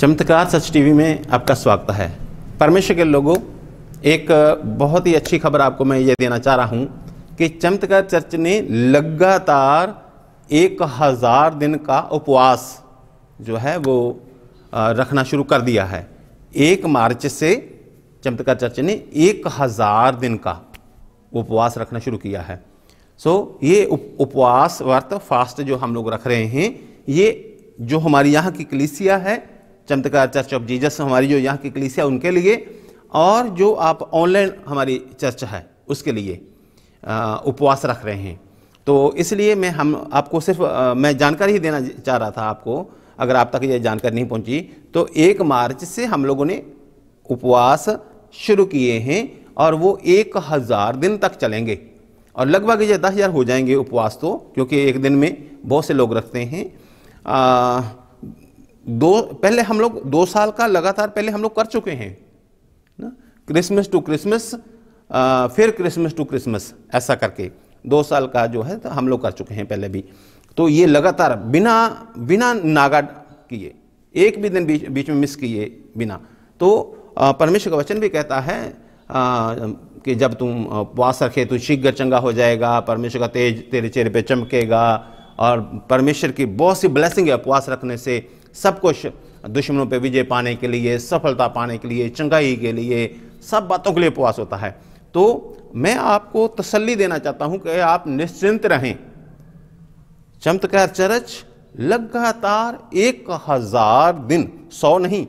चमत्कार सच टीवी में आपका स्वागत है परमेश्वर के लोगों एक बहुत ही अच्छी खबर आपको मैं ये देना चाह रहा हूँ कि चमत्कार चर्च ने लगातार एक हज़ार दिन का उपवास जो है वो रखना शुरू कर दिया है एक मार्च से चमत्कार चर्च ने एक हज़ार दिन का उपवास रखना शुरू किया है सो ये उप, उपवास वर्त फास्ट जो हम लोग रख रहे हैं ये जो हमारी यहाँ की कलिसिया है चमत्कार चर्च ऑफ जीजस हमारी जो यहाँ की कलीसिया उनके लिए और जो आप ऑनलाइन हमारी चर्च है उसके लिए उपवास रख रहे हैं तो इसलिए मैं हम आपको सिर्फ मैं जानकारी ही देना चाह रहा था आपको अगर आप तक ये जानकारी नहीं पहुंची तो एक मार्च से हम लोगों ने उपवास शुरू किए हैं और वो एक हज़ार दिन तक चलेंगे और लगभग ये दस हज़ार हो जाएंगे उपवास तो क्योंकि एक दिन में बहुत से लोग रखते हैं दो पहले हम लोग दो साल का लगातार पहले हम लोग कर चुके हैं ना क्रिसमस टू क्रिसमस फिर क्रिसमस टू क्रिसमस ऐसा करके दो साल का जो है तो हम लोग कर चुके हैं पहले भी तो ये लगातार बिना बिना नागा किए एक भी दिन बीच बीच में मिस किए बिना तो परमेश्वर का वचन भी कहता है आ, कि जब तुम उपवास रखे तो शीघ्र चंगा हो जाएगा परमेश्वर का तेज तेरे चेहरे पे चमकेगा और परमेश्वर की बहुत सी ब्लेसिंग है उपवास रखने से सब कुछ दुश्मनों पे विजय पाने के लिए सफलता पाने के लिए चंगाई के लिए सब बातों के लिए उपवास होता है तो मैं आपको तसल्ली देना चाहता हूं कि आप निश्चिंत रहें चमत्कार चरच लगातार एक हज़ार दिन सौ नहीं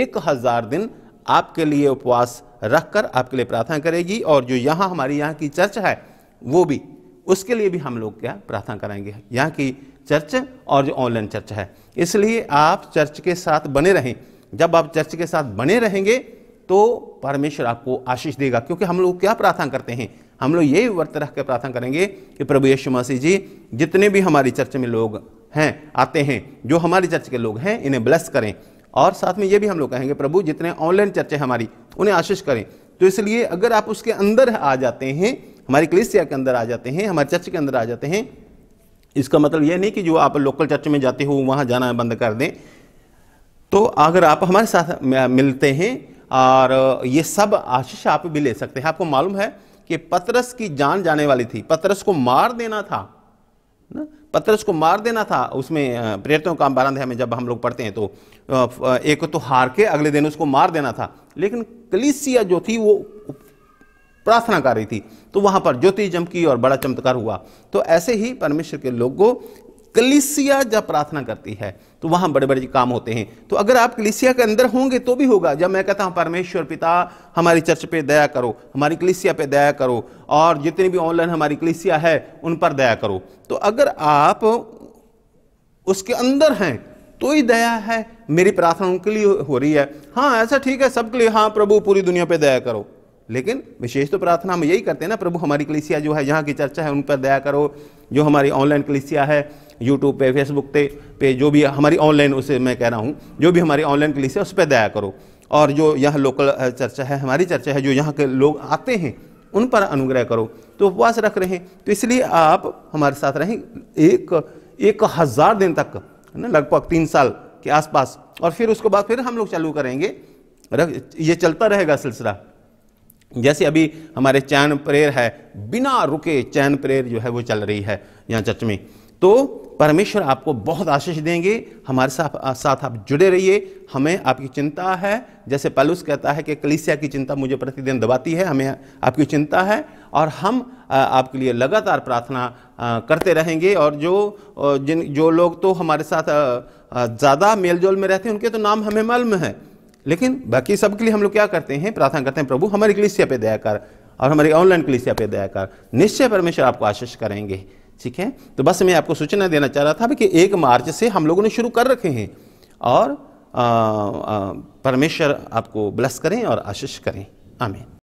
एक हज़ार दिन आपके लिए उपवास रखकर आपके लिए प्रार्थना करेगी और जो यहां हमारी यहां की चर्च है वो भी उसके लिए भी हम लोग क्या प्रार्थना कराएंगे यहाँ की चर्च और जो ऑनलाइन चर्च है इसलिए आप चर्च के साथ बने रहें जब आप चर्च के साथ बने रहेंगे तो परमेश्वर आपको आशीष देगा क्योंकि हम लोग क्या प्रार्थना करते हैं हम लोग यही वर्त रख कर प्रार्थना करेंगे कि प्रभु यीशु मसीह जी जितने भी हमारी चर्च में लोग हैं आते हैं जो हमारी चर्च के लोग हैं इन्हें ब्लेस करें और साथ में ये भी हम लोग कहेंगे प्रभु जितने ऑनलाइन चर्चे हमारी उन्हें आशीष करें तो इसलिए अगर आप उसके अंदर आ जाते हैं हमारी क्लिसिया के अंदर आ जाते हैं हमारे चर्च के अंदर आ जाते हैं इसका मतलब यह नहीं कि जो आप लोकल चर्च में जाते हो वहाँ जाना बंद कर दें तो अगर आप हमारे साथ मिलते हैं और ये सब आशीष आप भी ले सकते हैं आपको मालूम है कि पतरस की जान जाने वाली थी पतरस को मार देना था ना पतरस को मार देना था उसमें प्रेरितों का बारंध्या में जब हम लोग पढ़ते हैं तो एक तो हार के अगले दिन उसको मार देना था लेकिन कलिसिया जो थी वो प्रार्थना कर रही थी तो वहां पर ज्योति चमकी और बड़ा चमत्कार हुआ तो ऐसे ही परमेश्वर के लोगों कलिसिया जब प्रार्थना करती है तो वहां बड़े बड़े काम होते हैं तो अगर आप कलिसिया के अंदर होंगे तो भी होगा जब मैं कहता हूं परमेश्वर पिता हमारी चर्च पे दया करो हमारी कलिसिया पे दया करो और जितनी भी ऑनलाइन हमारी कलिसिया है उन पर दया करो तो अगर आप उसके अंदर हैं तो ही दया है मेरी प्रार्थना उनके लिए हो रही है हाँ ऐसा ठीक है सबके लिए हाँ प्रभु पूरी दुनिया पर दया करो लेकिन विशेष तो प्रार्थना हम यही करते हैं ना प्रभु हमारी कलिसिया जो है यहाँ की चर्चा है उन पर दया करो जो हमारी ऑनलाइन कलिसिया है यूट्यूब पे फेसबुक पे पे जो भी हमारी ऑनलाइन उसे मैं कह रहा हूँ जो भी हमारी ऑनलाइन कलिसिया उस पर दया करो और जो यहाँ लोकल चर्चा है हमारी चर्चा है जो यहाँ के लोग आते हैं उन पर अनुग्रह करो तो उपवास रख रहे हैं तो इसलिए आप हमारे साथ रहें एक एक हज़ार दिन तक है ना लगभग तीन साल के आसपास और फिर उसके बाद फिर हम लोग चालू करेंगे ये चलता रहेगा सिलसिला जैसे अभी हमारे चैन प्रेयर है बिना रुके चैन प्रेयर जो है वो चल रही है यहाँ चर्च में तो परमेश्वर आपको बहुत आशीष देंगे हमारे साथ साथ आप जुड़े रहिए हमें आपकी चिंता है जैसे पलूस कहता है कि कलिसिया की चिंता मुझे प्रतिदिन दबाती है हमें आपकी चिंता है और हम आपके लिए लगातार प्रार्थना करते रहेंगे और जो जिन जो लोग तो हमारे साथ ज़्यादा मेलजोल में रहते हैं उनके तो नाम हमें मालूम है लेकिन बाकी सबके लिए हम लोग क्या करते हैं प्रार्थना करते हैं प्रभु हमारी कलिसिया पे दया कर और हमारी ऑनलाइन कलिसिया पे दया कर निश्चय परमेश्वर आपको आशीष करेंगे ठीक है तो बस मैं आपको सूचना देना चाह रहा था कि एक मार्च से हम लोगों ने शुरू कर रखे हैं और परमेश्वर आपको ब्लस करें और आशीष करें आमीन